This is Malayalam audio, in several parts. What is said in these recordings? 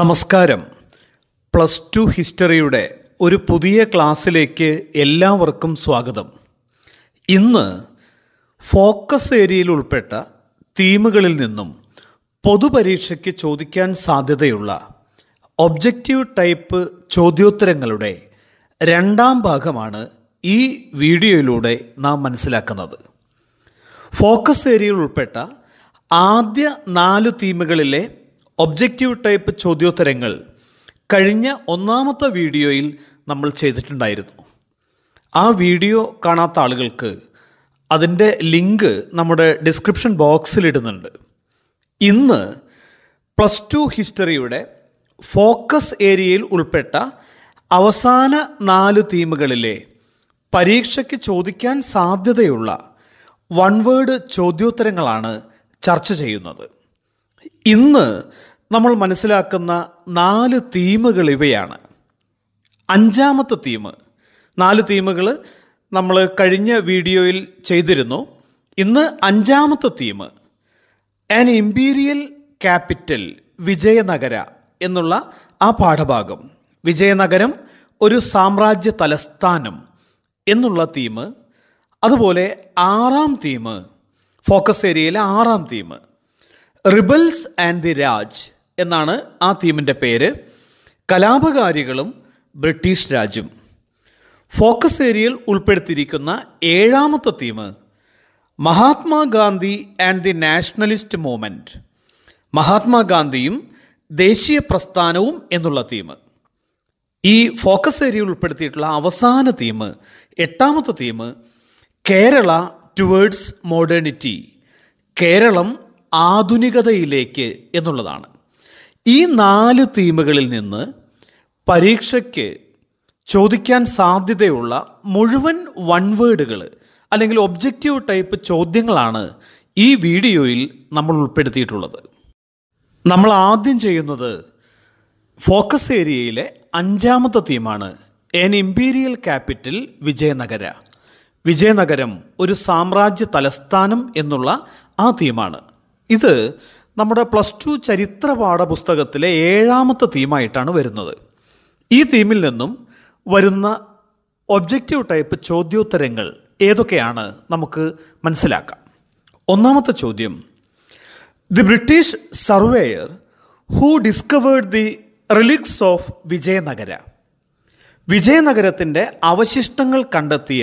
നമസ്കാരം പ്ലസ് ടു ഹിസ്റ്ററിയുടെ ഒരു പുതിയ ക്ലാസ്സിലേക്ക് എല്ലാവർക്കും സ്വാഗതം ഇന്ന് ഫോക്കസ് ഏരിയയിൽ ഉൾപ്പെട്ട തീമുകളിൽ നിന്നും പൊതുപരീക്ഷയ്ക്ക് ചോദിക്കാൻ സാധ്യതയുള്ള ഒബ്ജക്റ്റീവ് ടൈപ്പ് ചോദ്യോത്തരങ്ങളുടെ രണ്ടാം ഭാഗമാണ് ഈ വീഡിയോയിലൂടെ നാം മനസ്സിലാക്കുന്നത് ഫോക്കസ് ഏരിയയിൽ ഉൾപ്പെട്ട ആദ്യ നാല് തീമുകളിലെ ഒബ്ജക്റ്റീവ് ടൈപ്പ് ചോദ്യോത്തരങ്ങൾ കഴിഞ്ഞ ഒന്നാമത്തെ വീഡിയോയിൽ നമ്മൾ ചെയ്തിട്ടുണ്ടായിരുന്നു ആ വീഡിയോ കാണാത്ത ആളുകൾക്ക് അതിൻ്റെ ലിങ്ക് നമ്മുടെ ഡിസ്ക്രിപ്ഷൻ ബോക്സിലിടുന്നുണ്ട് ഇന്ന് പ്ലസ് ടു ഹിസ്റ്ററിയുടെ ഫോക്കസ് ഏരിയയിൽ ഉൾപ്പെട്ട അവസാന നാല് തീമുകളിലെ പരീക്ഷയ്ക്ക് ചോദിക്കാൻ സാധ്യതയുള്ള വൺ വേർഡ് ചോദ്യോത്തരങ്ങളാണ് ചർച്ച ചെയ്യുന്നത് ഇന്ന് നമ്മൾ മനസ്സിലാക്കുന്ന നാല് തീമുകൾ ഇവയാണ് അഞ്ചാമത്തെ തീം നാല് തീമുകൾ നമ്മൾ കഴിഞ്ഞ വീഡിയോയിൽ ചെയ്തിരുന്നു ഇന്ന് അഞ്ചാമത്തെ theme an imperial capital Vijayanagara എന്നുള്ള ആ പാഠഭാഗം വിജയനഗരം ഒരു സാമ്രാജ്യ തലസ്ഥാനം എന്നുള്ള തീം അതുപോലെ ആറാം തീം ഫോക്കസ് ഏരിയയിലെ ആറാം theme rebels and the Raj എന്നാണ് ആ തീമിൻ്റെ പേര് കലാപകാരികളും ബ്രിട്ടീഷ് രാജ്യം ഫോക്കസ് ഏരിയയിൽ ഉൾപ്പെടുത്തിയിരിക്കുന്ന ഏഴാമത്തെ theme Mahatma Gandhi and the nationalist movement മഹാത്മാഗാന്ധിയും ദേശീയ പ്രസ്ഥാനവും എന്നുള്ള തീം ഈ ഫോക്കസ് ഏരിയയിൽ ഉൾപ്പെടുത്തിയിട്ടുള്ള അവസാന തീം എട്ടാമത്തെ theme Kerala towards modernity Keralam ആധുനികതയിലേക്ക് എന്നുള്ളതാണ് ഈ നാല് തീമുകളിൽ നിന്ന് പരീക്ഷയ്ക്ക് ചോദിക്കാൻ സാധ്യതയുള്ള മുഴുവൻ വൺ അല്ലെങ്കിൽ ഒബ്ജക്റ്റീവ് ടൈപ്പ് ചോദ്യങ്ങളാണ് ഈ വീഡിയോയിൽ നമ്മൾ ഉൾപ്പെടുത്തിയിട്ടുള്ളത് നമ്മൾ ആദ്യം ചെയ്യുന്നത് ഫോക്കസ് ഏരിയയിലെ അഞ്ചാമത്തെ തീമാണ് an imperial capital Vijayanagara Vijayanagaram ഒരു സാമ്രാജ്യ തലസ്ഥാനം എന്നുള്ള ആ തീമാണ് ഇത് നമ്മുടെ പ്ലസ് ടു ചരിത്ര പാഠപുസ്തകത്തിലെ ഏഴാമത്തെ തീമായിട്ടാണ് വരുന്നത് ഈ തീമിൽ നിന്നും വരുന്ന ഒബ്ജക്റ്റീവ് ടൈപ്പ് ചോദ്യോത്തരങ്ങൾ ഏതൊക്കെയാണ് നമുക്ക് മനസ്സിലാക്കാം ഒന്നാമത്തെ ചോദ്യം the British surveyor who discovered the relics of Vijayanagara വിജയനഗരത്തിൻ്റെ അവശിഷ്ടങ്ങൾ കണ്ടെത്തിയ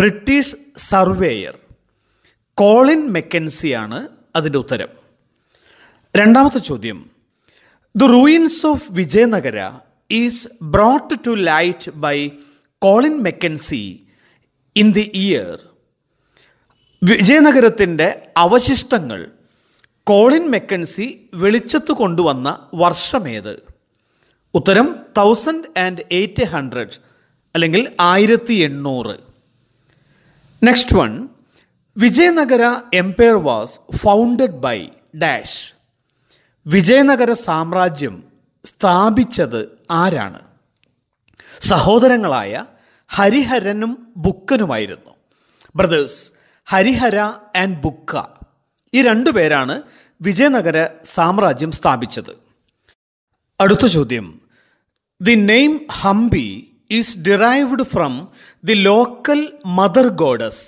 ബ്രിട്ടീഷ് സർവേയർ കോളിൻ മെക്കൻസിയാണ് അതിൻ്റെ ഉത്തരം രണ്ടാമത്തെ ചോദ്യം the ruins of Vijayanagara is brought to light by Colin Mackenzie in the year വിജയനഗരത്തിൻ്റെ അവശിഷ്ടങ്ങൾ കോളിൻ മെക്കൻസി വെളിച്ചത്ത് കൊണ്ടുവന്ന വർഷമേത് ഉത്തരം തൗസൻഡ് ആൻഡ് എയ്റ്റ് ഹൺഡ്രഡ് അല്ലെങ്കിൽ ആയിരത്തി എണ്ണൂറ് next one Vijayanagara empire was founded by dash Vijayanagara സാമ്രാജ്യം സ്ഥാപിച്ചത് ആരാണ് സഹോദരങ്ങളായ ഹരിഹരനും ബുക്കനുമായിരുന്നു ബ്രദേഴ്സ് ഹരിഹര ആൻഡ് ബുക്ക ഈ രണ്ടു പേരാണ് വിജയനഗര സാമ്രാജ്യം സ്ഥാപിച്ചത് അടുത്ത ചോദ്യം the name Hampi is derived from the local mother goddess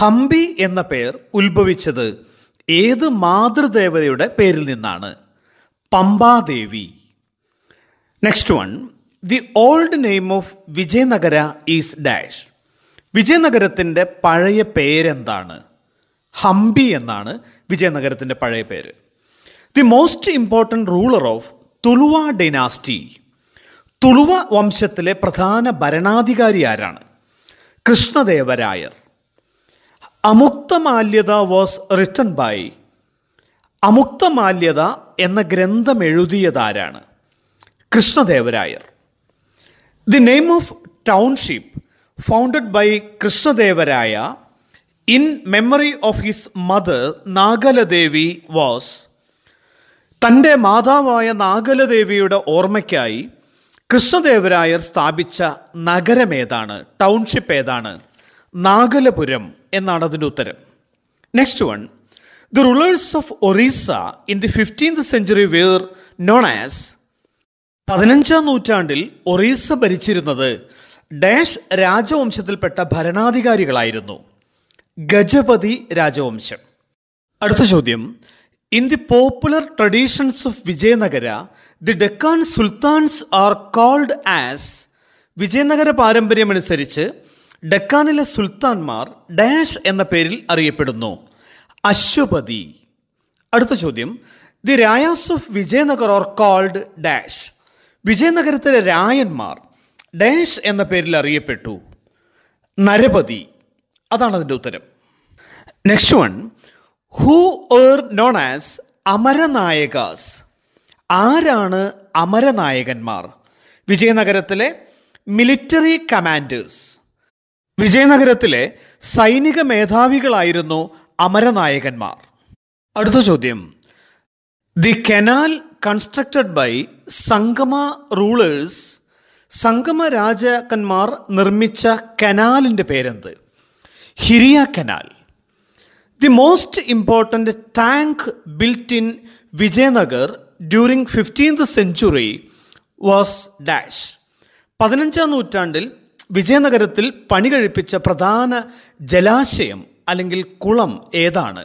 Hampi എന്ന പേർ ഉത്ഭവിച്ചത് ഏത് മാതൃദേവതയുടെ പേരിൽ നിന്നാണ് Pampadevi next one the old name of Vijayanagara is dash വിജയനഗരത്തിൻ്റെ പഴയ പേരെന്താണ് ഹംപി എന്നാണ് വിജയനഗരത്തിൻ്റെ പഴയ പേര് the most important ruler of Tuluva dynasty Tuluva വംശത്തിലെ പ്രധാന ഭരണാധികാരി ആരാണ് Krishnadevarayar Amuktamalyada was written by Amuktamalyada എന്ന ഗ്രന്ഥം എഴുതിയതാരാണ് Krishnadevarayar the name of township founded by Krishnadevaraya in memory of his mother Nagaladevi was തൻ്റെ മാതാവായ നാഗലദേവിയുടെ ഓർമ്മയ്ക്കായി കൃഷ്ണദേവരായർ സ്ഥാപിച്ച നഗരം ഏതാണ് ടൗൺഷിപ്പ് ഏതാണ് നാഗലപുരം എന്നാണ് അതിൻ്റെ ഉത്തരം next one the rulers of Orissa in the fifteenth century were known as പതിനഞ്ചാം നൂറ്റാണ്ടിൽ ഒറീസ ഭരിച്ചിരുന്നത് ഡാഷ് രാജവംശത്തിൽപ്പെട്ട ഭരണാധികാരികളായിരുന്നു ഗജപതി രാജവംശം അടുത്ത ചോദ്യം in the popular traditions of Vijayanagara the Deccan sultans are called as Vijayanagara പാരമ്പര്യമനുസരിച്ച് ഡക്കാനിലെ സുൽത്താൻമാർ ഡാഷ് എന്ന പേരിൽ അറിയപ്പെടുന്നു അശ്വപതി അടുത്ത ചോദ്യം the Rayas of Vijayanagar are called dash വിജയനഗരത്തിലെ രായന്മാർ ഡാഷ് എന്ന പേരിൽ അറിയപ്പെട്ടു നരപതി അതാണ് അതിൻ്റെ ഉത്തരം next one who are known as Amaranayakas ആരാണ് അമരനായകന്മാർ വിജയനഗരത്തിലെ മിലിറ്ററി കമാൻഡേഴ്സ് വിജയനഗരത്തിലെ സൈനിക മേധാവികളായിരുന്നു അമരനായകന്മാർ അടുത്ത ചോദ്യം the canal constructed by Sangama rulers Sangama രാജാക്കന്മാർ നിർമ്മിച്ച കനാലിൻ്റെ പേരെന്ത് Hiriya canal the most important tank built in Vijayanagar during fifteenth century was dash പതിനഞ്ചാം നൂറ്റാണ്ടിൽ വിജയനഗരത്തിൽ പണി കഴിപ്പിച്ച പ്രധാന ജലാശയം അല്ലെങ്കിൽ കുളം ഏതാണ്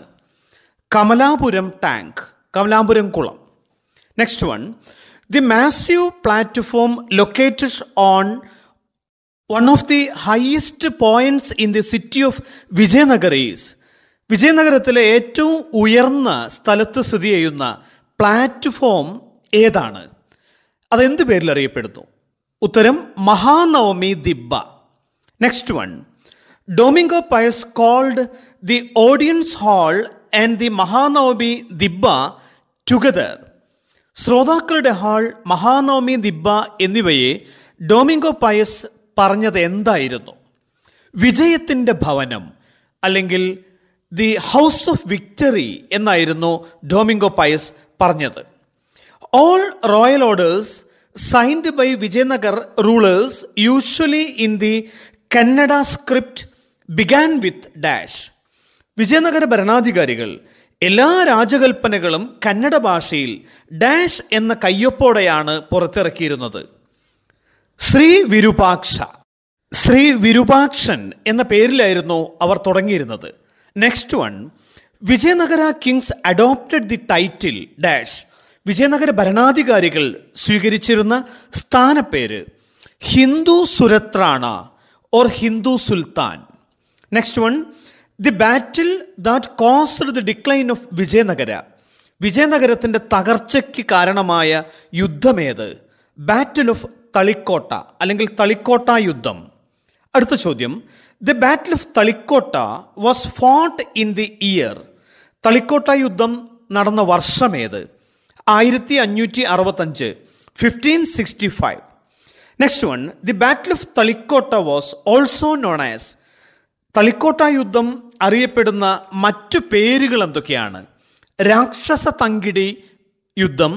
കമലാപുരം ടാങ്ക് കമലാപുരം കുളം next one the massive platform located on one of the highest points in the city of Vijayanagar is വിജയനഗരത്തിലെ ഏറ്റവും ഉയർന്ന സ്ഥലത്ത് സ്ഥിതി ചെയ്യുന്ന പ്ലാറ്റ്ഫോം ഏതാണ് അതെന്ത് പേരിൽ അറിയപ്പെടുന്നു ഉത്തരം Mahanavami Dibba next one Domingo Paes called the audience hall and the Mahanavami Dibba together ശ്രോതാക്കളുടെ ഹാൾ മഹാനവമി ദിബ്ബ എന്നിവയെ ഡൊമിംഗോ പയസ് പറഞ്ഞത് എന്തായിരുന്നു വിജയത്തിൻ്റെ ഭവനം അല്ലെങ്കിൽ ദി ഹൗസ് ഓഫ് വിക്ടറി എന്നായിരുന്നു ഡൊമിംഗോ പയസ് പറഞ്ഞത് all royal orders signed by Vijayanagar rulers usually in the Kannada script began with dash Vijayanagara ഭരണാധികാരികൾ എല്ലാ രാജകൽപ്പനകളും കന്നഡ ഭാഷയിൽ ഡാഷ് എന്ന കയ്യൊപ്പോടെയാണ് പുറത്തിറക്കിയിരുന്നത് ശ്രീ വിരൂപാക്ഷ ശ്രീ വിരൂപാക്ഷൻ എന്ന പേരിലായിരുന്നു അവർ തുടങ്ങിയിരുന്നത് next one Vijayanagara kings adopted the title dash Vijayanagara ഭരണാധികാരികൾ സ്വീകരിച്ചിരുന്ന സ്ഥാനപ്പേര് Hindu Suratrana or Hindu sultan next one the battle that caused the decline of Vijayanagara വിജയനഗരത്തിൻ്റെ തകർച്ചയ്ക്ക് കാരണമായ യുദ്ധമേത് ബാറ്റിൽ ഓഫ് തളിക്കോട്ട അല്ലെങ്കിൽ തളിക്കോട്ട യുദ്ധം അടുത്ത ചോദ്യം the battle of Talikota was fought in the year Talikota യുദ്ധം നടന്ന വർഷമേത് ആയിരത്തി അഞ്ഞൂറ്റി അറുപത്തഞ്ച് fifteen sixty five next one the battle of Talikota was also known as Talikota യുദ്ധം അറിയപ്പെടുന്ന മറ്റു പേരുകൾ എന്തൊക്കെയാണ് രാക്ഷസ തങ്കിടി യുദ്ധം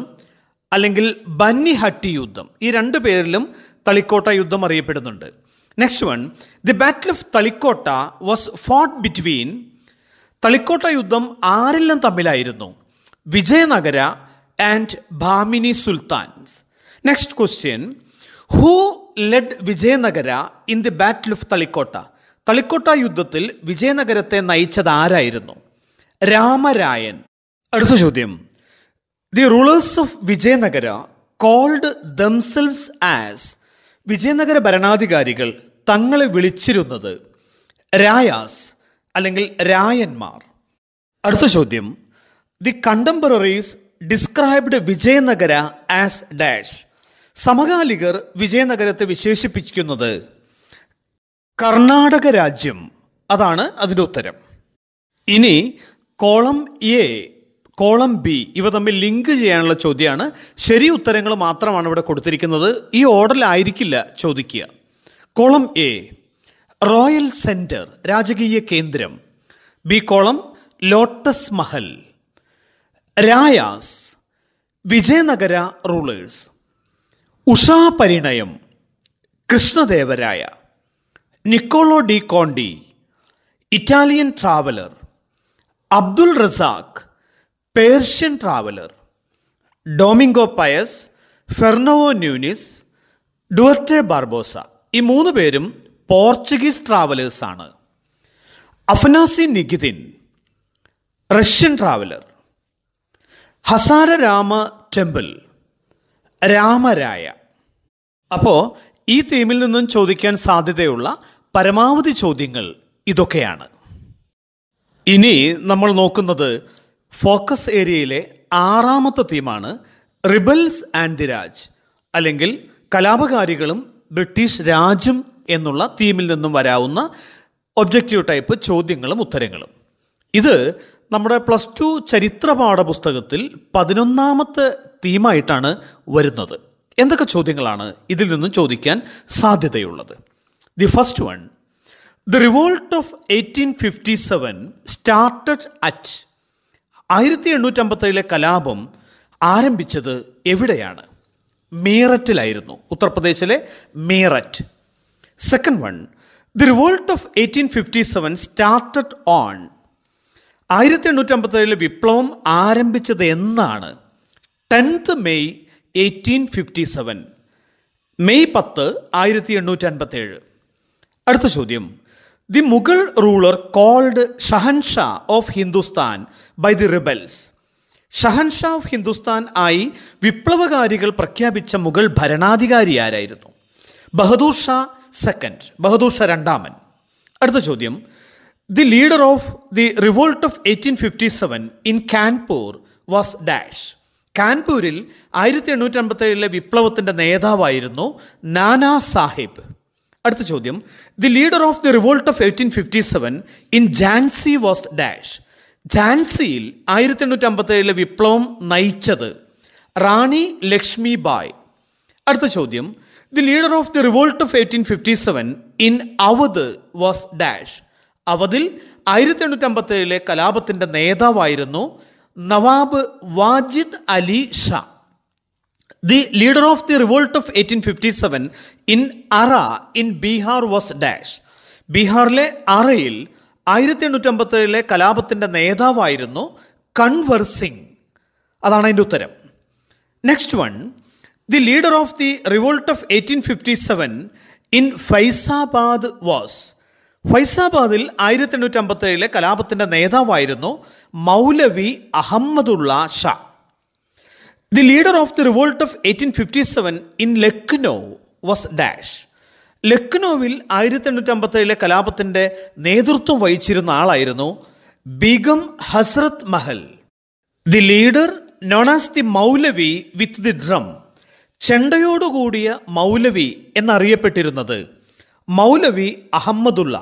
അല്ലെങ്കിൽ ബന്നിഹട്ടി യുദ്ധം ഈ രണ്ട് പേരിലും തളിക്കോട്ട യുദ്ധം അറിയപ്പെടുന്നുണ്ട് next one the battle of Talikota was fought between Talikota യുദ്ധം ആരെല്ലാം തമ്മിലായിരുന്നു Vijayanagara and Bahmini sultans. Next question Who led Vijayanagara in the battle of Talikota Talikota യുദ്ധത്തിൽ വിജയനഗരത്തെ നയിച്ചത് ആരായിരുന്നു രാമരായൻ അടുത്ത ചോദ്യം the rulers of Vijayanagara called themselves as Vijayanagara ഭരണാധികാരികൾ തങ്ങളെ വിളിച്ചിരുന്നത് രായാസ് അല്ലെങ്കിൽ രായന്മാർ അടുത്ത ചോദ്യം the contemporaries described Vijayanagara as dash സമകാലികർ വിജയനഗരത്തെ വിശേഷിപ്പിക്കുന്നത് കർണാടക രാജ്യം അതാണ് അതിൻ്റെ ഉത്തരം ഇനി കോളം എ കോളം ബി ഇവ തമ്മിൽ ലിങ്ക് ചെയ്യാനുള്ള ചോദ്യമാണ് ശരി ഉത്തരങ്ങൾ മാത്രമാണ് ഇവിടെ കൊടുത്തിരിക്കുന്നത് ഈ ഓർഡറിലായിരിക്കില്ല ചോദിക്കുക കോളം എ റോയൽ സെൻറ്റർ രാജകീയ കേന്ദ്രം B column lotus Mahal Rayas Vijayanagara rulers Usha Parinayam Krishnadevaraya Niccolo de Conti Italian traveller Abdul Razzaq Persian traveller Domingo Paes Fernao Nuniz Duarte Barbosa ഈ മൂന്ന് പേരും പോർച്ചുഗീസ് ട്രാവലേഴ്സാണ് Afanasy Nikitin Russian traveller Hazara Rama temple Ramaraya അപ്പോൾ ഈ തീമിൽ നിന്നും ചോദിക്കാൻ സാധ്യതയുള്ള പരമാവധി ചോദ്യങ്ങൾ ഇതൊക്കെയാണ് ഇനി നമ്മൾ നോക്കുന്നത് ഫോക്കസ് ഏരിയയിലെ ആറാമത്തെ തീമാണ് റിബൽസ് ആൻഡ് ദി രാജ് അല്ലെങ്കിൽ കലാപകാരികളും ബ്രിട്ടീഷ് രാജ്യം എന്നുള്ള തീമിൽ നിന്നും വരാവുന്ന ഒബ്ജക്റ്റീവ് ടൈപ്പ് ചോദ്യങ്ങളും ഉത്തരങ്ങളും ഇത് നമ്മുടെ പ്ലസ് ടു ചരിത്ര പാഠപുസ്തകത്തിൽ പതിനൊന്നാമത്തെ തീമായിട്ടാണ് വരുന്നത് എന്തൊക്കെ ചോദ്യങ്ങളാണ് ഇതിൽ നിന്നും ചോദിക്കാൻ സാധ്യതയുള്ളത് the first one the revolt of eighteen fifty seven started at ആയിരത്തി എണ്ണൂറ്റമ്പത്തേഴിലെ കലാപം ആരംഭിച്ചത് എവിടെയാണ് മീററ്റിലായിരുന്നു ഉത്തർപ്രദേശിലെ Meerut second one the revolt of eighteen fifty seven started on ആയിരത്തി എണ്ണൂറ്റി അമ്പത്തേഴിലെ വിപ്ലവം ആരംഭിച്ചത് എന്നാണ് tenth May eighteen fifty seven May പത്ത് ആയിരത്തി എണ്ണൂറ്റി അൻപത്തേഴ് അടുത്ത ചോദ്യം the Mughal ruler called Shahenshah of Hindustan by the rebels Shahenshah of Hindustan ആയി വിപ്ലവകാരികൾ പ്രഖ്യാപിച്ച മുഗൾ ഭരണാധികാരി ആരായിരുന്നു ബഹദൂർ ഷാ സെക്കൻഡ് ബഹദൂർ ഷാ രണ്ടാമൻ അടുത്ത ചോദ്യം the leader of the revolt of eighteen fifty seven in Kanpur was dash കാൻപൂരിൽ ആയിരത്തി എണ്ണൂറ്റി അമ്പത്തി ഏഴിലെ വിപ്ലവത്തിൻ്റെ നേതാവായിരുന്നു നാനാ സാഹിബ് അടുത്ത ചോദ്യം the leader of the revolt of eighteen fifty seven in Jhansi was dash ജാൻസിയിൽ ആയിരത്തി എണ്ണൂറ്റി അമ്പത്തി ഏഴിലെ വിപ്ലവം നയിച്ചത് റാണി ലക്ഷ്മി ബായ് അടുത്ത ചോദ്യം the leader of the revolt of eighteen fifty seven in Awadh was dash അവതിൽ ആയിരത്തി എണ്ണൂറ്റി ഏഴിലെ കലാപത്തിൻ്റെ നേതാവായിരുന്നു Nawab Wajid Ali Shah the leader of the revolt of eighteen fifty seven in Arrah in Bihar was dash ബീഹാറിലെ അറയിൽ ആയിരത്തി എണ്ണൂറ്റി ഏഴിലെ കലാപത്തിൻ്റെ നേതാവായിരുന്നു കൺവർ സിംഗ് അതാണ് അതിൻ്റെ ഉത്തരം next one the leader of the revolt of eighteen fifty seven in Faizabad was ഫൈസാബാദിൽ ആയിരത്തി എണ്ണൂറ്റി ഏഴിലെ കലാപത്തിൻ്റെ നേതാവായിരുന്നു Maulvi Ahmadullah Shah the leader of the revolt of eighteen fifty seven in Lucknow was dash ലക്നൗവിൽ ആയിരത്തി എണ്ണൂറ്റി ഏഴിലെ കലാപത്തിൻ്റെ നേതൃത്വം വഹിച്ചിരുന്ന ആളായിരുന്നു Begum Hazrat Mahal the leader known as as the maulvi with the drum ചെണ്ടയോടുകൂടിയ മൗലവി എന്നറിയപ്പെട്ടിരുന്നത് Maulvi Ahmadullah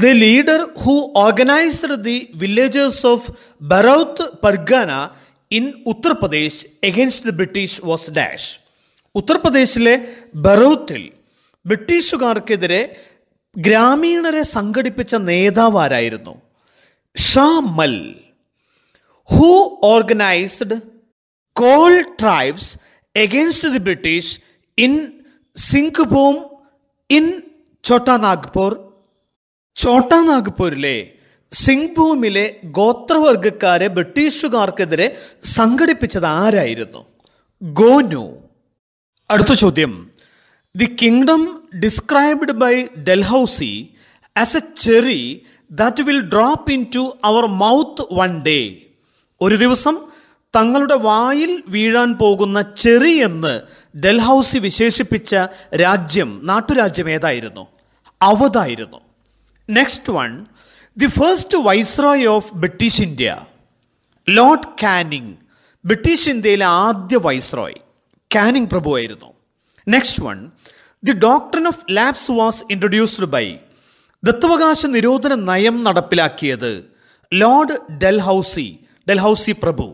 The leader who organized the villagers of Baraut Pargana in Uttar Pradesh against the British was dash. ഉത്തർപ്രദേശിലെ ബറൌത്തിൽ ബ്രിട്ടീഷുകാർക്കെതിരെ ഗ്രാമീണരെ സംഘടിപ്പിച്ച നേതാവാരായിരുന്നു Shah Mal who organised Kol tribes against the British in Singhbhum in Chotanagpur Chota നാഗ്പൂരിലെ സിംഗ്ഭൂമിലെ ഗോത്രവർഗക്കാരെ ബ്രിട്ടീഷുകാർക്കെതിരെ സംഘടിപ്പിച്ചത് ആരായിരുന്നു ഗോനു അടുത്ത ചോദ്യം the kingdom described by Dalhousie as a cherry that will drop into our mouth one day ഒരു ദിവസം തങ്ങളുടെ വായിൽ വീഴാൻ പോകുന്ന ചെറി എന്ന് ഡൽഹൌസി വിശേഷിപ്പിച്ച രാജ്യം നാട്ടുരാജ്യം ഏതായിരുന്നു അവതായിരുന്നു next one the first viceroy of British India Lord Canning British ഇന്ത്യയിലെ ആദ്യ വൈസ്രോയ് കാനിങ് പ്രഭു ആയിരുന്നു next one the doctrine of lapse was introduced by ദത്വകാശ നിരോധന നയം നടപ്പിലാക്കിയത് ലോർഡ് ഡെൽഹൌസി ഡെൽഹൌസി പ്രഭു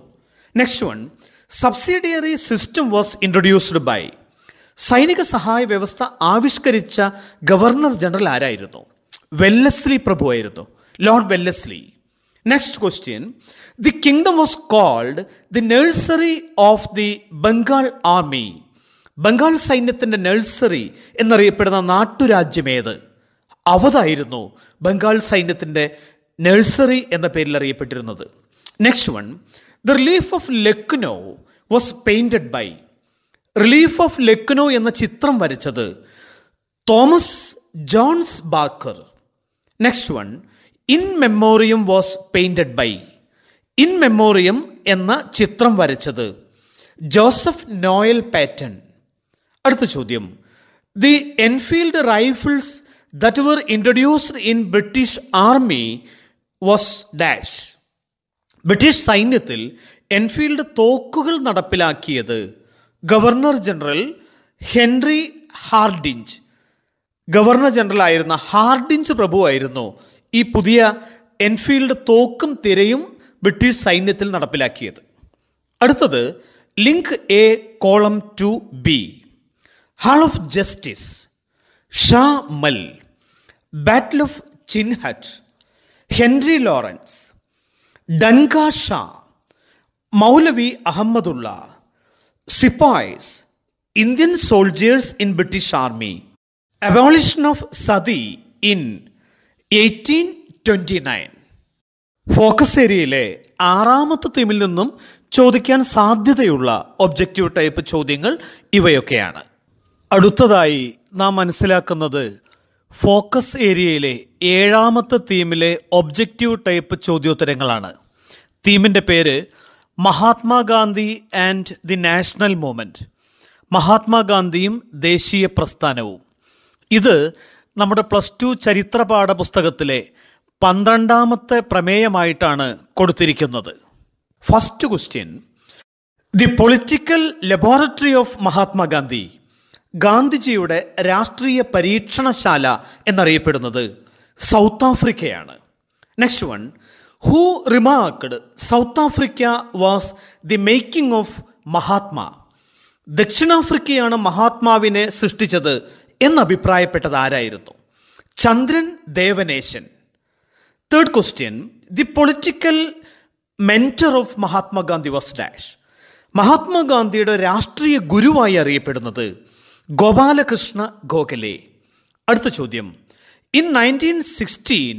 next one subsidiary system was introduced by സൈനിക സഹായ വ്യവസ്ഥ ആവിഷ്കരിച്ച ഗവർണർ ജനറൽ ആരായിരുന്നു വെല്ലസ്ലി പ്രഭു ആയിരുന്നു Lord Wellesley next question the kingdom was called the nursery of the Bengal army Bengal സൈന്യത്തിൻ്റെ നഴ്സറി എന്നറിയപ്പെടുന്ന നാട്ടുരാജ്യം അവതായിരുന്നു ബംഗാൾ സൈന്യത്തിൻ്റെ നഴ്സറി എന്ന പേരിൽ അറിയപ്പെട്ടിരുന്നത് next one the relief of Lucknow was painted by relief of Lucknow എന്ന ചിത്രം വരച്ചത് Thomas Jones Barker next one In Memoriam was painted by In Memoriam എന്ന ചിത്രം വരച്ചത് ജോസഫ് നോയൽ പാറ്റൺ അടുത്ത ചോദ്യം the Enfield rifles that were introduced in British army was dash British സൈന്യത്തിൽ എൻഫീൽഡ് തോക്കുകൾ നടപ്പിലാക്കിയത് governor general Henry Hardinge governor general ആയിരുന്ന ഹാർഡിൻസ് പ്രഭു ആയിരുന്നു ഈ പുതിയ എൻഫീൽഡ് തോക്കും തിരയും ബ്രിട്ടീഷ് സൈന്യത്തിൽ നടപ്പിലാക്കിയത് അടുത്തത് link A column to B hall of justice Shah Mal battle of Chinhat Henry Lawrence Danka Shah Maulvi Ahmadullah sepoys Indian soldiers in British army abolition of Sati in eighteen twenty nine focus ഏരിയയിലെ ആറാമത്തെ തീമിൽ നിന്നും ചോദിക്കാൻ സാധ്യതയുള്ള ഒബ്ജക്റ്റീവ് ടൈപ്പ് ചോദ്യങ്ങൾ ഇവയൊക്കെയാണ് അടുത്തതായി നാം മനസ്സിലാക്കുന്നത് ഫോക്കസ് ഏരിയയിലെ ഏഴാമത്തെ തീമിലെ ഒബ്ജക്റ്റീവ് ടൈപ്പ് ചോദ്യോത്തരങ്ങളാണ് തീമിൻ്റെ പേര് Mahatma Gandhi and the national movement മഹാത്മാഗാന്ധിയും ദേശീയ പ്രസ്ഥാനവും ഇത് നമ്മുടെ പ്ലസ് ടു ചരിത്ര പാഠപുസ്തകത്തിലെ പന്ത്രണ്ടാമത്തെ പ്രമേയമായിട്ടാണ് കൊടുത്തിരിക്കുന്നത് first question the political laboratory of Mahatma Gandhi ഗാന്ധിജിയുടെ രാഷ്ട്രീയ പരീക്ഷണശാല എന്നറിയപ്പെടുന്നത് സൗത്ത് ആഫ്രിക്കയാണ് next one who remarked South Africa was the making of Mahatma ദക്ഷിണാഫ്രിക്കയാണ് മഹാത്മാവിനെ സൃഷ്ടിച്ചത് എന്നഭിപ്രായപ്പെട്ടത് ആരായിരുന്നു Chandran Devanesan third question the political mentor of Mahatma Gandhi was dash മഹാത്മാഗാന്ധിയുടെ രാഷ്ട്രീയ ഗുരുവായി അറിയപ്പെടുന്നത് ഗോപാലകൃഷ്ണ ഗോഖലെ അടുത്ത ചോദ്യം in nineteen sixteen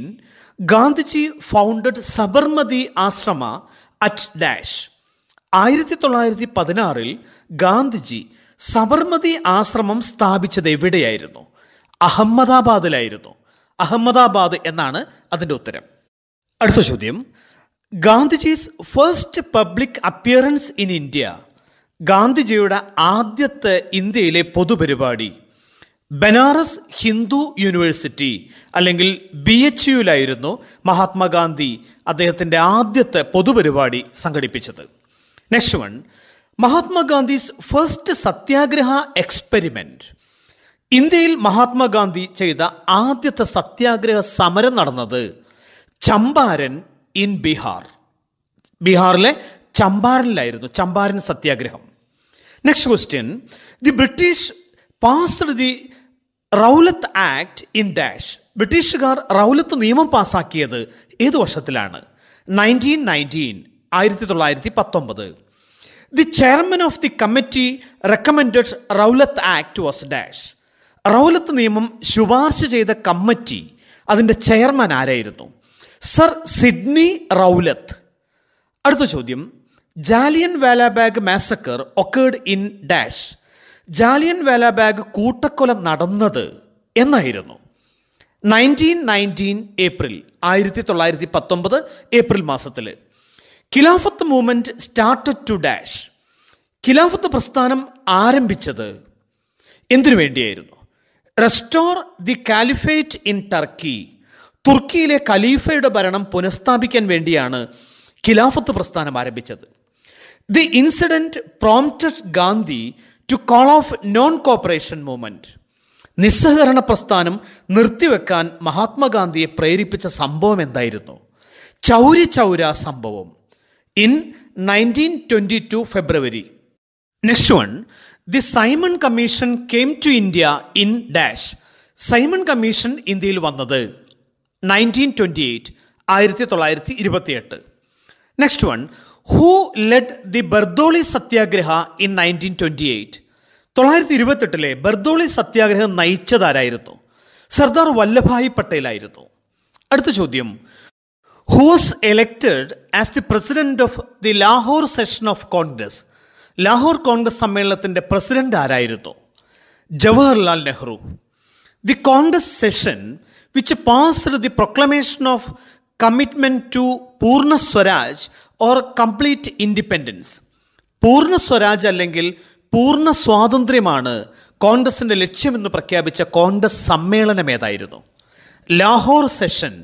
Gandhiji founded Sabarmati Ashrama at dash ആയിരത്തി തൊള്ളായിരത്തി പതിനാറിൽ ഗാന്ധിജി സബർമതി ആശ്രമം സ്ഥാപിച്ചത് എവിടെയായിരുന്നു അഹമ്മദാബാദിലായിരുന്നു അഹമ്മദാബാദ് എന്നാണ് അതിൻ്റെ ഉത്തരം അടുത്ത ചോദ്യം Gandhiji's first public appearance in India ഗാന്ധിജിയുടെ ആദ്യത്തെ ഇന്ത്യയിലെ പൊതുപരിപാടി ബനാറസ് ഹിന്ദു യൂണിവേഴ്സിറ്റി അല്ലെങ്കിൽ ബി എച്ച് യുയിലായിരുന്നു മഹാത്മാഗാന്ധി അദ്ദേഹത്തിൻ്റെ ആദ്യത്തെ പൊതുപരിപാടി സംഘടിപ്പിച്ചത് next one Mahatma Gandhi's first satyagraha experiment ഇന്ത്യയിൽ മഹാത്മാഗാന്ധി ചെയ്ത ആദ്യത്തെ സത്യാഗ്രഹ സമരം നടന്നത് ചമ്പാരൻ ഇൻ ബീഹാർ ബീഹാറിലെ ചമ്പാരനിലായിരുന്നു ചമ്പാരൻ സത്യാഗ്രഹം next question the British passed the Rowlatt Act in dash ബ്രിട്ടീഷുകാർ റൗലത്ത് നിയമം പാസാക്കിയത് ഏത് വർഷത്തിലാണ് നയൻറ്റീൻ നയൻറ്റീൻ ആയിരത്തി തൊള്ളായിരത്തി പത്തൊമ്പത് the chairman of the committee recommended Rowlatt Act was dash Rowlatt നിയമം ശുപാർശ ചെയ്ത കമ്മിറ്റി അതിൻ്റെ ചെയർമാൻ ആരായിരുന്നു സർ സിഡ്നി റൗലത്ത് അടുത്ത ചോദ്യം Jallian Wala Bagh massacre occurred in dash Jallian Wala Bagh കൂട്ടക്കൊല നടന്നത് എന്നായിരുന്നു നയൻറ്റീൻ നയൻറ്റീൻ ഏപ്രിൽ ആയിരത്തി തൊള്ളായിരത്തി പത്തൊമ്പത് ഏപ്രിൽ മാസത്തിൽ Khilafat movement started to dash Khilafat പ്രസ്ഥാനം ആരംഭിച്ചത് എന്തിനു വേണ്ടിയായിരുന്നു restore the caliphate in Turkey തുർക്കിയിലെ ഖലീഫയുടെ ഭരണം പുനഃസ്ഥാപിക്കാൻ വേണ്ടിയാണ് ഖിലാഫത്ത് പ്രസ്ഥാനം ആരംഭിച്ചത് the incident prompted Gandhi to call off non cooperation movement നിസ്സഹകരണ പ്രസ്ഥാനം നിർത്തിവെക്കാൻ മഹാത്മാഗാന്ധിയെ പ്രേരിപ്പിച്ച സംഭവം എന്തായിരുന്നു ചൗരി ചൗര സംഭവം in nineteen twenty two February next one the Simon commission came to India in dash Simon commission ഇന്ത്യയിൽ വന്നത് നയൻറ്റീൻ ട്വൻറ്റി എയ്റ്റ് ആയിരത്തി തൊള്ളായിരത്തി ഇരുപത്തിയെട്ട് next one who led the Bardoli satyagraha in nineteen twenty eight തൊള്ളായിരത്തി ഇരുപത്തെട്ടിലെ ബർദോളി സത്യാഗ്രഹം നയിച്ചതാരായിരുന്നു സർദാർ വല്ലഭായ് പട്ടേലായിരുന്നു അടുത്ത ചോദ്യം who's elected as the president of the Lahore session of Congress Lahore Congress സമ്മേളനത്തിൻ്റെ പ്രസിഡന്റ് ആരായിരുന്നു Jawaharlal Nehru the Congress session which pass the proclamation of commitment to Purna Swaraj or complete independence പൂർണ്ണ സ്വരാജ് അല്ലെങ്കിൽ പൂർണ്ണ സ്വാതന്ത്ര്യമാണ് കോൺഗ്രസിൻ്റെ ലക്ഷ്യമെന്ന് പ്രഖ്യാപിച്ച കോൺഗ്രസ് സമ്മേളനം ഏതായിരുന്നു Lahore session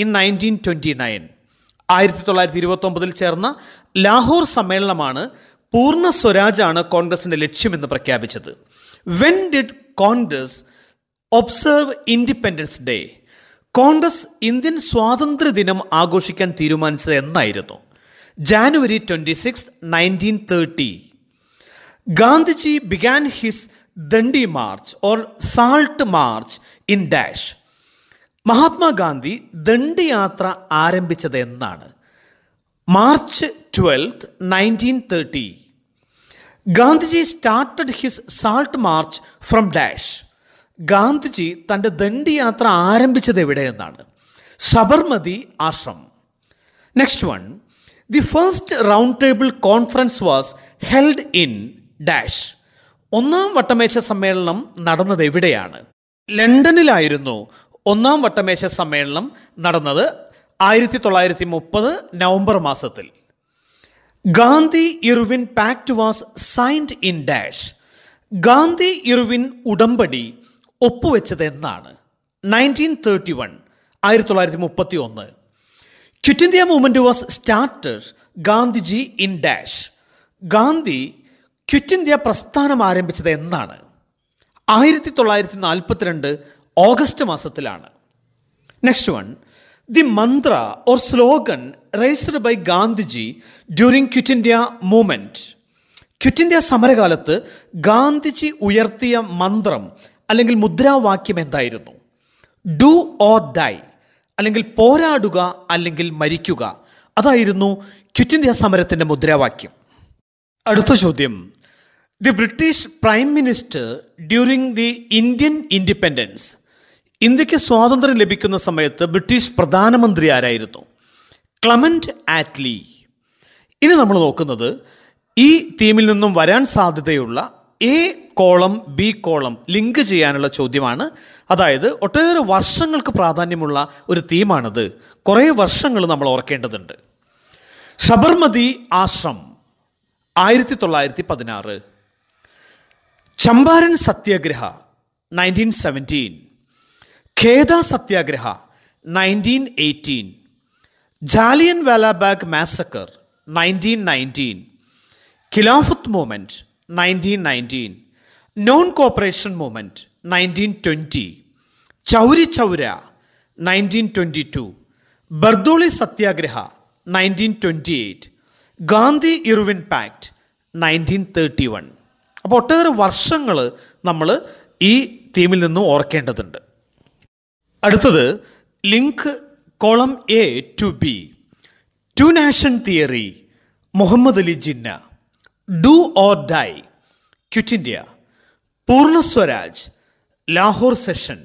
in nineteen twenty nine ആയിരത്തി തൊള്ളായിരത്തി ഇരുപത്തൊമ്പതിൽ ചേർന്ന ലാഹോർ സമ്മേളനമാണ് പൂർണ്ണ സ്വരാജാണ് കോൺഗ്രസിൻ്റെ ലക്ഷ്യമെന്ന് പ്രഖ്യാപിച്ചത് when did Congress observe independence day Congress Indian സ്വാതന്ത്ര്യ ദിനം ആഘോഷിക്കാൻ തീരുമാനിച്ചത് എന്നായിരുന്നു January twenty six nineteen thirty Gandhiji began his Dandi march or salt march in dash Mahatma Gandhi ദണ്ഡിയാത്ര യാത്ര ആരംഭിച്ചത് എന്നാണ് March twelfth nineteen thirty Gandhiji started his salt march from dash Gandhiji തൻ്റെ ദണ്ഡിയാത്ര യാത്ര ആരംഭിച്ചത് എവിടെയെന്നാണ് Sabarmati Ashram next one the first round table conference was held in dash ഒന്നാം വട്ടമേശ സമ്മേളനം നടന്നത് എവിടെയാണ് ലണ്ടനിലായിരുന്നു ഒന്നാം വട്ടമേശ സമ്മേളനം നടന്നത് ആയിരത്തി തൊള്ളായിരത്തി മുപ്പത് നവംബർ മാസത്തിൽ Gandhi Irwin pact was signed in dash Gandhi Irwin ഉടമ്പടി ഒപ്പുവെച്ചത് എന്നാണ് നയൻറ്റീൻ തേർട്ടി വൺ ആയിരത്തി തൊള്ളായിരത്തി മുപ്പത്തി ഒന്ന് quit India movement was started Gandhiji in dash Gandhi quit India പ്രസ്ഥാനം ആരംഭിച്ചത് എന്നാണ് ആയിരത്തി തൊള്ളായിരത്തി നാൽപ്പത്തിരണ്ട് ഓഗസ്റ്റ് മാസത്തിലാണ് next one the mantra or slogan raised by Gandhiji during quit India movement quit India സമരകാലത്ത് ഗാന്ധിജി ഉയർത്തിയ മന്ത്രം അല്ലെങ്കിൽ മുദ്രാവാക്യം എന്തായിരുന്നു ഡു ഓർ ഡൈ അല്ലെങ്കിൽ പോരാടുക അല്ലെങ്കിൽ മരിക്കുക അതായിരുന്നു ക്വിറ്റ് ഇന്ത്യ സമരത്തിൻ്റെ മുദ്രാവാക്യം അടുത്ത ചോദ്യം the British prime minister during the Indian independence ഇന്ത്യക്ക് സ്വാതന്ത്ര്യം ലഭിക്കുന്ന സമയത്ത് ബ്രിട്ടീഷ് പ്രധാനമന്ത്രി ആരായിരുന്നു ക്ലമൻറ്റ് ആറ്റ്ലി ഇനി നമ്മൾ നോക്കുന്നത് ഈ തീമിൽ നിന്നും വരാൻ സാധ്യതയുള്ള A column B column link ചെയ്യാനുള്ള ചോദ്യമാണ് അതായത് ഒട്ടേറെ വർഷങ്ങൾക്ക് പ്രാധാന്യമുള്ള ഒരു തീമാണത് കുറേ വർഷങ്ങൾ നമ്മൾ ഓർക്കേണ്ടതുണ്ട് ശബർമതി ആശ്രം ആയിരത്തി തൊള്ളായിരത്തി പതിനാറ് Champaran satyagraha nineteen seventeen Kheda satyagraha nineteen eighteen Jallian Wala Bagh massacre nineteen nineteen Khilafat movement nineteen nineteen non cooperation movement nineteen twenty Chauri Chaura nineteen twenty two Bardoli satyagraha nineteen twenty eight Gandhi Irwin pact nineteen thirty one അപ്പോൾ ഒട്ടേറെ വർഷങ്ങൾ നമ്മൾ ഈ തീമിൽ നിന്നും ഓർക്കേണ്ടതുണ്ട് അടുത്തത് link column A to B two nation theory Muhammad Ali Jinnah do or die quit India Purna Swaraj Lahore session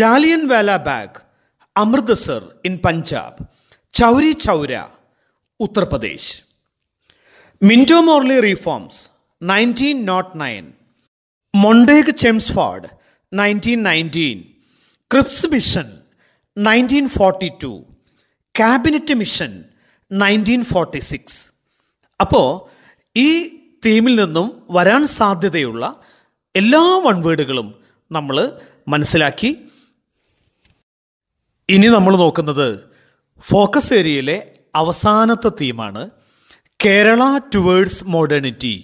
Jallian Wala Bagh Amritsar in Punjab Chauri Chaura Uttar Pradesh Minto Morley reforms nineteen nought nine Montagu Chelmsford nineteen nineteen Cripps mission nineteen forty two cabinet mission nineteen forty six അപ്പോൾ ഈ തീമിൽ നിന്നും വരാൻ സാധ്യതയുള്ള എല്ലാ വൺ നമ്മൾ മനസ്സിലാക്കി ഇനി നമ്മൾ നോക്കുന്നത് ഫോക്കസ് ഏരിയയിലെ അവസാനത്തെ തീമാണ് കേരള ടുവേഡ്സ് മോഡേണിറ്റി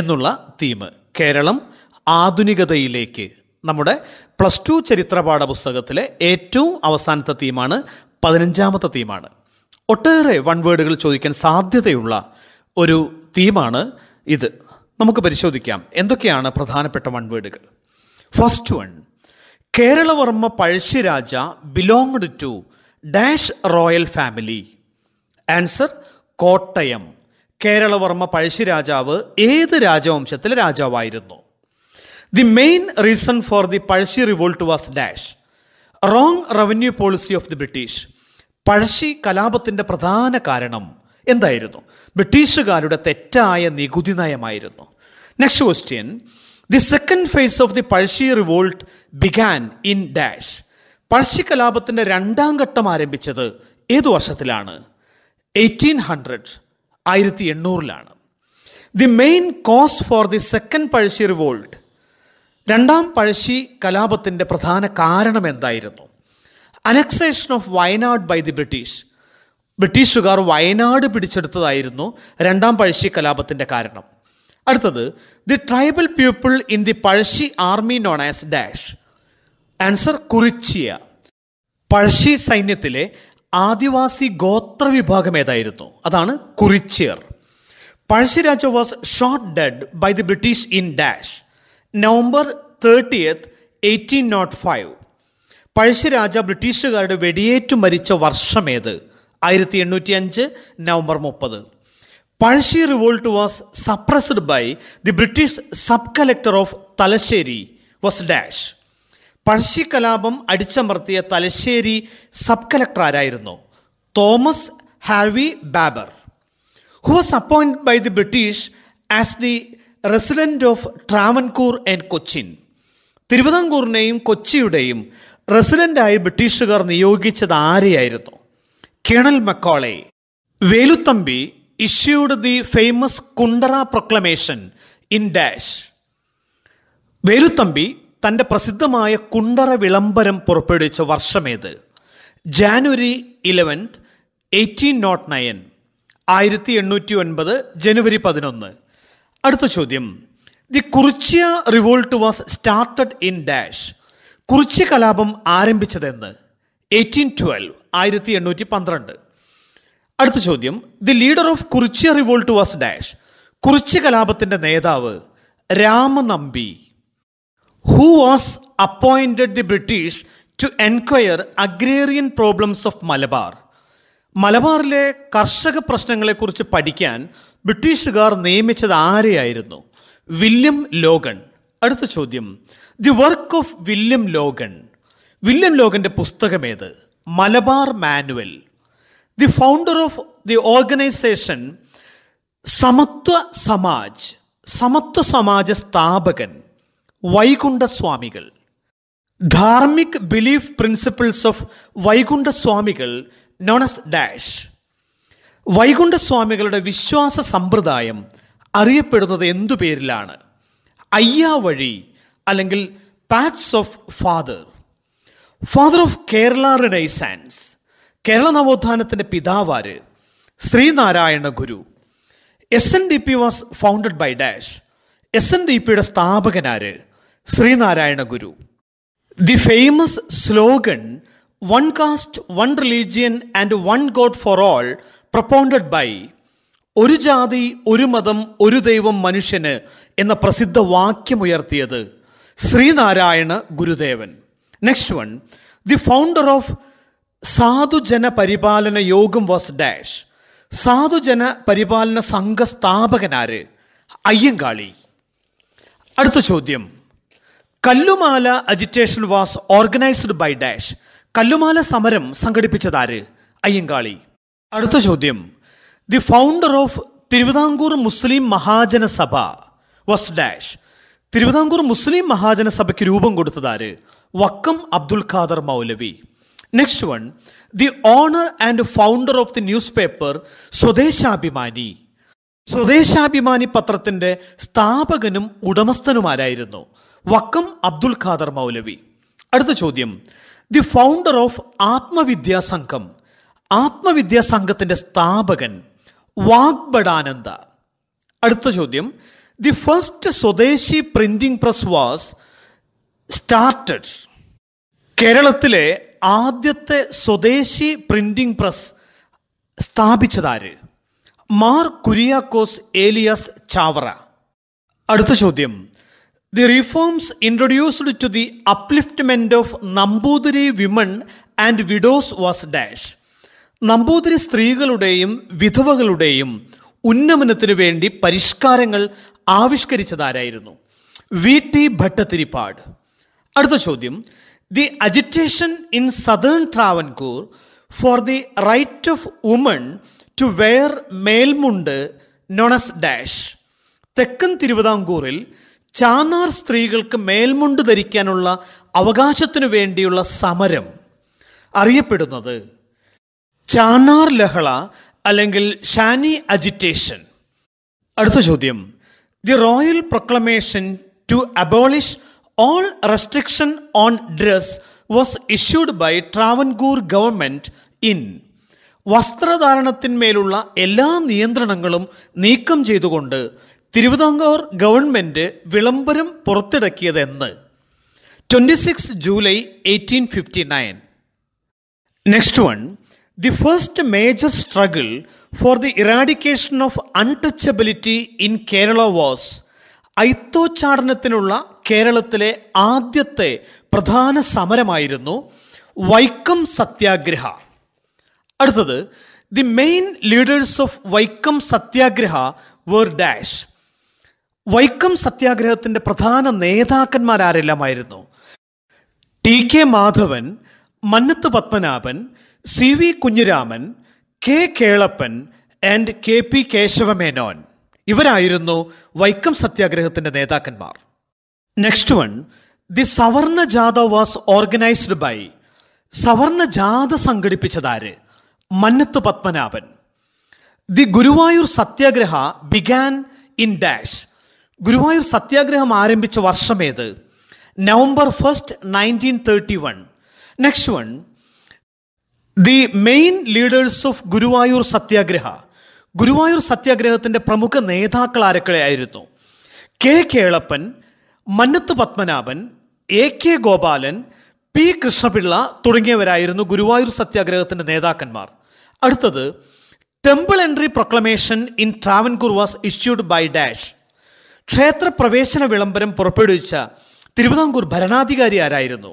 എന്നുള്ള തീം കേരളം ആധുനികതയിലേക്ക് നമ്മുടെ പ്ലസ് ടു ചരിത്ര പാഠപുസ്തകത്തിലെ ഏറ്റവും അവസാനത്തെ തീമാണ് പതിനഞ്ചാമത്തെ തീമാണ് ഒട്ടേറെ വൺ വേർഡുകൾ ചോദിക്കാൻ സാധ്യതയുള്ള ഒരു തീമാണ് ഇത് നമുക്ക് പരിശോധിക്കാം എന്തൊക്കെയാണ് പ്രധാനപ്പെട്ട വൺ വേർഡുകൾ first one Keralavarma Pazhassiraja belonged to dash royal family answer Kottayam Keralavarma പഴശ്ശിരാജാവ് ഏത് രാജവംശത്തിലെ രാജാവായിരുന്നു the main reason for the Pazhassi revolt was dash wrong revenue policy of the British Pazhassi കലാപത്തിൻ്റെ പ്രധാന കാരണം എന്തായിരുന്നു ബ്രിട്ടീഷുകാരുടെ തെറ്റായ നികുതി നയമായിരുന്നു next question the second phase of the Pazhassi revolt began in dash Pazhassi കലാപത്തിൻ്റെ രണ്ടാം ഘട്ടം ആരംഭിച്ചത് ഏതു വർഷത്തിലാണ് എയ്റ്റീൻ ഹൺഡ്രഡ് ആയിരത്തി എണ്ണൂറിലാണ് the main cause for the second Pazhassi revolt രണ്ടാം പഴശ്ശി കലാപത്തിൻ്റെ പ്രധാന കാരണം എന്തായിരുന്നു annexation of Wayanad by the British ബ്രിട്ടീഷുകാർ വയനാട് പിടിച്ചെടുത്തതായിരുന്നു രണ്ടാം പഴശ്ശി കലാപത്തിൻ്റെ കാരണം അടുത്തത് the tribal people in the Pazhassi army known as dash answer Kurichiya Pazhassi സൈന്യത്തിലെ ആദിവാസി ഗോത്ര വിഭാഗം ഏതായിരുന്നു അതാണ് Kurichiyar Pazhassiraja Raja was shot dead by the British in dash November thirtieth eighteen nought five Pazhassiraja ബ്രിട്ടീഷുകാരുടെ വെടിയേറ്റു മരിച്ച വർഷമേത് ആയിരത്തി എണ്ണൂറ്റി അഞ്ച് നവംബർ മുപ്പത് Pazhassi revolt was suppressed by the British sub collector of Thalassery was dash Pazhassi കലാപം അടിച്ചമർത്തിയ തലശ്ശേരി സബ് കലക്ടർ ആരായിരുന്നു Thomas Harvey Baber who was appoint by the British as the resident of Travancore and Cochin തിരുവിതാംകൂറിനെയും കൊച്ചിയുടെയും റെസിഡൻ്റായി ബ്രിട്ടീഷുകാർ നിയോഗിച്ചത് ആരെയായിരുന്നു colonel Macaulay Veluthampi issued the famous Kundara proclamation in dash Veluthampi തൻ്റെ പ്രസിദ്ധമായ കുണ്ടറ വിളംബരം പുറപ്പെടുവിച്ച വർഷമേത് January eleventh eighteen nought nine ആയിരത്തി എണ്ണൂറ്റി ഒൻപത് ജനുവരി പതിനൊന്ന് അടുത്ത ചോദ്യം the Kurichiya revolt was started in dash Kurichiya കലാപം ആരംഭിച്ചതെന്ന് എയ്റ്റീൻ ട്വൽവ് ആയിരത്തി എണ്ണൂറ്റി പന്ത്രണ്ട് അടുത്ത ചോദ്യം the leader of Kurichiya revolt was dash Kurichiya കലാപത്തിൻ്റെ നേതാവ് Ramanambi who was appointed the British to enquire agrarian problems of Malabar മലബാറിലെ കർഷക പ്രശ്നങ്ങളെക്കുറിച്ച് പഠിക്കാൻ ബ്രിട്ടീഷുകാർ നിയമിച്ചത് ആരെയായിരുന്നു വില്യം ലോഗൺ അടുത്ത ചോദ്യം the work of William Logan William ലോഗൻ്റെ പുസ്തകമേത് Malabar manual the founder of the organisation Samathwa Samaj Samathwa Samaja സ്ഥാപകൻ Vaikundaswamikal Dharmik belief principles of Vaikundaswamikal known as dash വൈകുണ്ഠസ്വാമികളുടെ വിശ്വാസ സമ്പ്രദായം അറിയപ്പെടുന്നത് എന്തു പേരിലാണ് അയ്യാ വഴി അല്ലെങ്കിൽ paths of father father of Kerala renaissance Kerala നവോത്ഥാനത്തിൻ്റെ പിതാവാര് Sreenarayana Guru S N D P was founded by dash S N D പിയുടെ സ്ഥാപകനാര് Sreenarayana Guru the famous slogan one caste one religion and one god for all propounded by ഒരു ജാതി ഒരു മതം ഒരു ദൈവം മനുഷ്യന് എന്ന പ്രസിദ്ധ വാക്യമുയർത്തിയത് Sreenarayana Gurudevan next one the founder of Sadhujana Paripalana യോഗം വാസ് ഡാഷ് സാധുജന പരിപാലന സംഘ സ്ഥാപകനാര് അയ്യങ്കാളി അടുത്ത ചോദ്യം Kallumala agitation was organised by dash Kallumala സമരം സംഘടിപ്പിച്ചതാര് അയ്യങ്കാളി അടുത്ത ചോദ്യം the founder of Thiruvithamkoor Muslim Mahajana Sabha was dash Thiruvithamkoor Muslim Mahajana സഭയ്ക്ക് രൂപം കൊടുത്തതാര് Vakkom Abdul Khader Moulavi next one the owner and founder of the newspaper Swadeshabhimani Swadeshabhimani പത്രത്തിന്റെ സ്ഥാപകനും ഉടമസ്ഥനുമാരായിരുന്നു വക്കം അബ്ദുൽ ഖാദർ മൗലവി അടുത്ത ചോദ്യം ദി ഫൗണ്ടർ ഓഫ് ആത്മവിദ്യാ സംഘം ആത്മവിദ്യാ സംഘത്തിന്റെ സ്ഥാപകൻ വാഗ്ബടാനന്ദ അടുത്ത ചോദ്യം the first swadeshi printing press was started കേരളത്തിലെ ആദ്യത്തെ സ്വദേശി പ്രിന്റിംഗ് പ്രസ് സ്ഥാപിച്ചതാര് മാർ കുരിയാക്കോസ് ഏലിയാസ് ചാവറ അടുത്ത ചോദ്യം the reforms introduced to the upliftment of Namboothiri women and widows was dash Namboothiri സ്ത്രീകളുടെയും വിധവകളുടെയും ഉന്നമനത്തിനു വേണ്ടി പരിഷ്കാരങ്ങൾ ആവിഷ്കരിച്ചതാരായിരുന്നു വി ടി ഭട്ടത്തിരിപ്പാട് അടുത്ത ചോദ്യം the agitation in southern Travancore for the right of woman to wear melmundu known as dash തെക്കൻ തിരുവിതാംകൂറിൽ ചാനാർ സ്ത്രീകൾക്ക് മേൽമുണ്ട് ധരിക്കാനുള്ള അവകാശത്തിനു വേണ്ടിയുള്ള സമരം അറിയപ്പെടുന്നത് ചാനാർ ലഹള അല്ലെങ്കിൽ ഷാനി അജിറ്റേഷൻ അടുത്ത ചോദ്യം the royal proclamation to abolish all restriction on dress was issued by Travancore government in വസ്ത്രധാരണത്തിന്മേലുള്ള എല്ലാ നിയന്ത്രണങ്ങളും നീക്കം ചെയ്തുകൊണ്ട് തിരുവിതാംകൂർ ഗവൺമെൻറ് വിളംബരം പുറത്തിറക്കിയതെന്ന് twenty six July eighteen fifty nine next one the first major struggle for the eradication of untouchability in Kerala was ഐത്തോച്ചാടനത്തിനുള്ള കേരളത്തിലെ ആദ്യത്തെ പ്രധാന സമരമായിരുന്നു വൈക്കം സത്യാഗ്രഹ അടുത്തത് the main leaders of Vaikom Satyagraha were dash Vaikom സത്യാഗ്രഹത്തിൻ്റെ പ്രധാന നേതാക്കന്മാരാരെല്ലാമായിരുന്നു T K Madhavan Mannathu Padmanabhan C V Kunjiraman K Kelappan and K P Kesavamenon ഇവരായിരുന്നു വൈക്കം സത്യാഗ്രഹത്തിന്റെ നേതാക്കന്മാർ നെക്സ്റ്റ് വൺ ദി സവർണ ജാഥ was organised by Savarna Jatha സംഘടിപ്പിച്ചതാര് Mannathu Padmanabhan the Guruvayur Satyagraha began in dash Guruvayur Satyagraham ആരംഭിച്ച വർഷമേത് November first nineteen thirty one next one the main leaders of Guruvayur Satyagraha Guruvayur സത്യാഗ്രഹത്തിൻ്റെ പ്രമുഖ നേതാക്കൾ ആരൊക്കെയായിരുന്നു K Kelappan Mannathu Padmanabhan A K Gopalan P Krishnapillai തുടങ്ങിയവരായിരുന്നു ഗുരുവായൂർ സത്യാഗ്രഹത്തിൻ്റെ നേതാക്കന്മാർ അടുത്തത് temple entry proclamation in Travancore was issued by dash ക്ഷേത്രപ്രവേശന വിളംബരം പുറപ്പെടുവിച്ച തിരുവിതാംകൂർ ഭരണാധികാരി ആരായിരുന്നു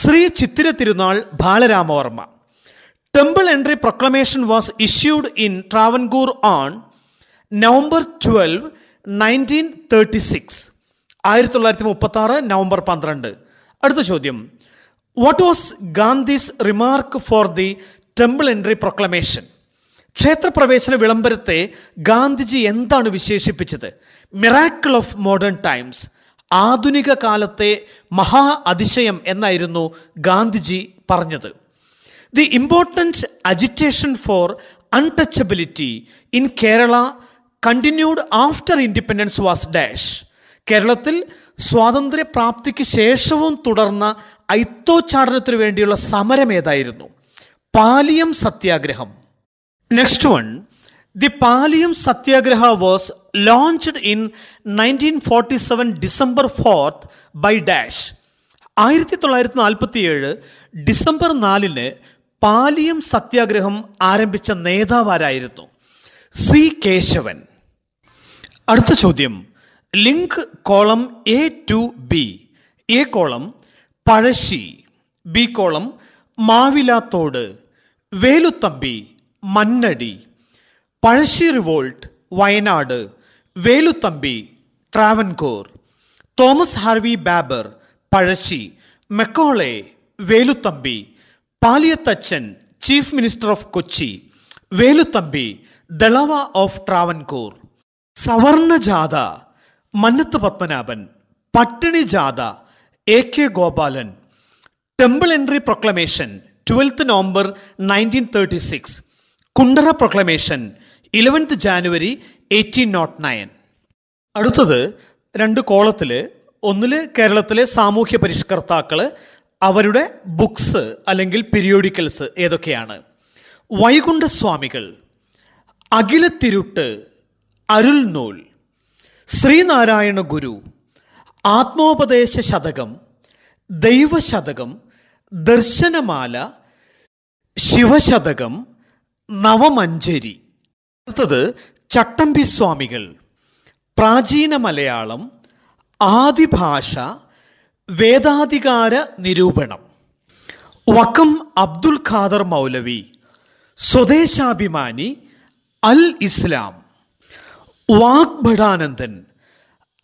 Sree Chithira Thirunal Balaramavarma temple entry proclamation was issued in Travancore on November twelve nineteen thirty six ആയിരത്തി തൊള്ളായിരത്തി മുപ്പത്തി ആറ് നവംബർ പന്ത്രണ്ട് അടുത്ത ചോദ്യം what was Gandhi's remark for the temple entry proclamation ക്ഷേത്രപ്രവേശന വിളംബരത്തെ ഗാന്ധിജി എന്താണ് വിശേഷിപ്പിച്ചത് മിറാക്കിൾ ഓഫ് മോഡേൺ ടൈംസ് ആധുനിക കാലത്തെ മഹാ അതിശയം എന്നായിരുന്നു ഗാന്ധിജി പറഞ്ഞത് the important agitation for untouchability in Kerala continued after independence was dash കേരളത്തിൽ സ്വാതന്ത്ര്യപ്രാപ്തിക്ക് ശേഷവും തുടർന്ന ഐത്തോച്ചാടനത്തിനു വേണ്ടിയുള്ള സമരം ഏതായിരുന്നു Paliyam Satyagraham next one the Paliyam Satyagraha was launched in nineteen forty seven December fourth by dash ആയിരത്തി തൊള്ളായിരത്തി നാൽപ്പത്തിയേഴ് ഡിസംബർ നാലിന് പാലിയം സത്യാഗ്രഹം ആരംഭിച്ച നേതാവാരായിരുന്നു സി കേശവൻ അടുത്ത ചോദ്യം link column A to B A column Pazhassi B column Mavilathodu Veluthampi Mannadi Pazhassi revolt Wayanad Veluthampi Travancore Thomas Harvey Baber Pazhassi Macaulay Veluthampi Paliyathachan chief minister of Kochi Veluthampi Dalawa of Travancore Savarna Jatha Mannathu Padmanabhan Pattini Jatha A K Gopalan temple entry proclamation twelfth November nineteen thirty six Kundara proclamation eleventh January eighteen nought nine അടുത്തത് രണ്ട് കോളത്തിൽ ഒന്നിൽ കേരളത്തിലെ സാമൂഹ്യ പരിഷ്കർത്താക്കൾ അവരുടെ ബുക്സ് അല്ലെങ്കിൽ പീരിയോഡിക്കൽസ് ഏതൊക്കെയാണ് വൈകുണ്ഠസ്വാമികൾ അഖിലത്തിരുട്ട് അരുൾനൂൽ ശ്രീനാരായണ ഗുരു ആത്മോപദേശ ശതകം ദൈവശതകം ദർശനമാല ശിവശതകം നവമഞ്ചരി അടുത്തത് ചട്ടമ്പി സ്വാമികൾ പ്രാചീന മലയാളം ആദിഭാഷ വേദാധികാര നിരൂപണം വക്കം അബ്ദുൽ ഖാദർ മൗലവി സ്വദേശാഭിമാനി അൽ ഇസ്ലാം വാഗ്ഭടാനന്ദൻ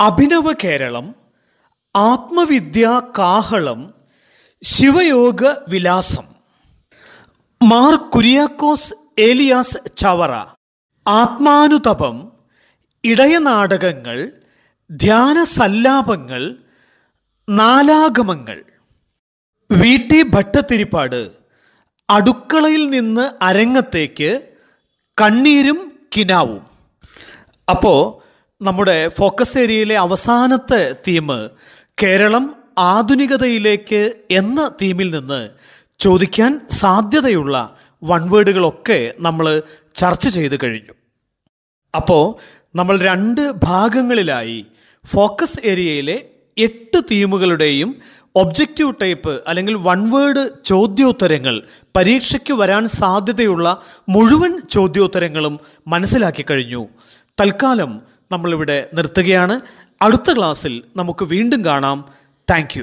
അഭിനവ കേരളം ആത്മവിദ്യ കാഹളം ശിവയോഗ വിലാസം മാർ കുര്യാക്കോസ് ഏലിയാസ് ചവറ ആത്മാനുതപം ഇടയനാടകങ്ങൾ ധ്യാന സല്ലാപങ്ങൾ നാലാഗമങ്ങൾ ടി ഭട്ടത്തിരിപ്പാട് അടുക്കളയിൽ നിന്ന് അരങ്ങത്തേക്ക് കണ്ണീരും കിനാവും അപ്പോൾ നമ്മുടെ ഫോക്കസ് ഏരിയയിലെ അവസാനത്തെ തീം കേരളം ആധുനികതയിലേക്ക് എന്ന തീമിൽ നിന്ന് ചോദിക്കാൻ സാധ്യതയുള്ള വൺ വേർഡുകളൊക്കെ നമ്മൾ ചർച്ച ചെയ്ത് കഴിഞ്ഞു അപ്പോൾ നമ്മൾ രണ്ട് ഭാഗങ്ങളിലായി ഫോക്കസ് ഏരിയയിലെ എട്ട് തീമുകളുടെയും ഒബ്ജക്റ്റീവ് ടൈപ്പ് അല്ലെങ്കിൽ വൺ വേർഡ് ചോദ്യോത്തരങ്ങൾ പരീക്ഷയ്ക്ക് വരാൻ സാധ്യതയുള്ള മുഴുവൻ ചോദ്യോത്തരങ്ങളും മനസ്സിലാക്കി കഴിഞ്ഞു തൽക്കാലം നമ്മളിവിടെ നിർത്തുകയാണ് അടുത്ത ക്ലാസ്സിൽ നമുക്ക് വീണ്ടും കാണാം താങ്ക്